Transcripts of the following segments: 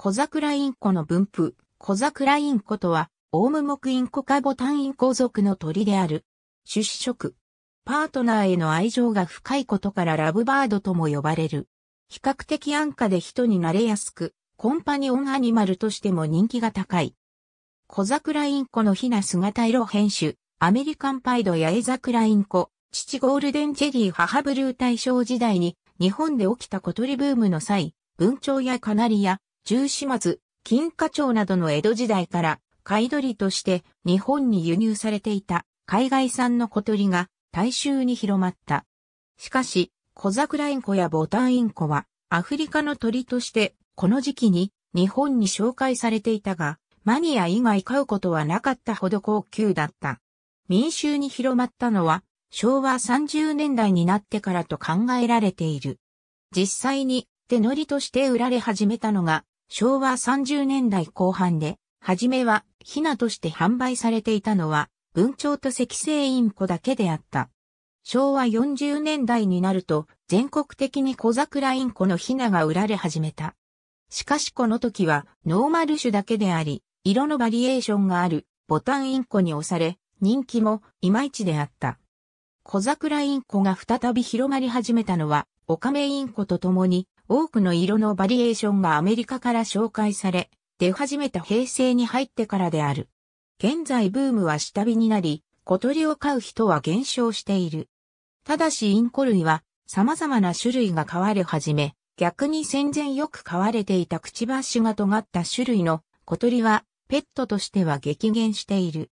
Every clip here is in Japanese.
小桜インコの分布。小桜インコとは、オウムモクインコかボタンインコ族の鳥である。種子食。パートナーへの愛情が深いことからラブバードとも呼ばれる。比較的安価で人に慣れやすく、コンパニオンアニマルとしても人気が高い。小桜インコのひな姿色編集。アメリカンパイドやエザクラインコ、父ゴールデンチェリー母ブルー大正時代に日本で起きた小鳥ブームの際、文鳥やカナリア、中始末、金華町などの江戸時代から貝取りとして日本に輸入されていた海外産の小鳥が大衆に広まった。しかし、小桜インコやボタンインコはアフリカの鳥としてこの時期に日本に紹介されていたが、マニア以外飼うことはなかったほど高級だった。民衆に広まったのは昭和30年代になってからと考えられている。実際に手乗りとして売られ始めたのが昭和30年代後半で、はじめは、ヒナとして販売されていたのは、文鳥と赤星インコだけであった。昭和40年代になると、全国的に小桜インコのヒナが売られ始めた。しかしこの時は、ノーマル種だけであり、色のバリエーションがある、ボタンインコに押され、人気も、いまいちであった。小桜インコが再び広まり始めたのは、オカメインコと共に、多くの色のバリエーションがアメリカから紹介され、出始めた平成に入ってからである。現在ブームは下火になり、小鳥を飼う人は減少している。ただしインコ類は様々な種類が飼われ始め、逆に戦前よく飼われていたくちばしが尖った種類の小鳥はペットとしては激減している。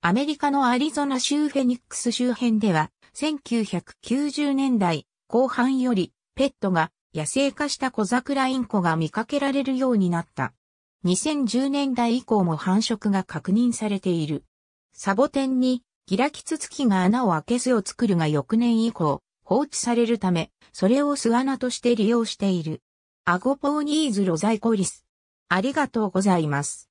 アメリカのアリゾナ州フェニックス周辺では1990年代後半よりペットが野生化した小桜インコが見かけられるようになった。2010年代以降も繁殖が確認されている。サボテンにギラキツツキが穴を開け巣を作るが翌年以降、放置されるため、それを巣穴として利用している。アゴポーニーズロザイコリス。ありがとうございます。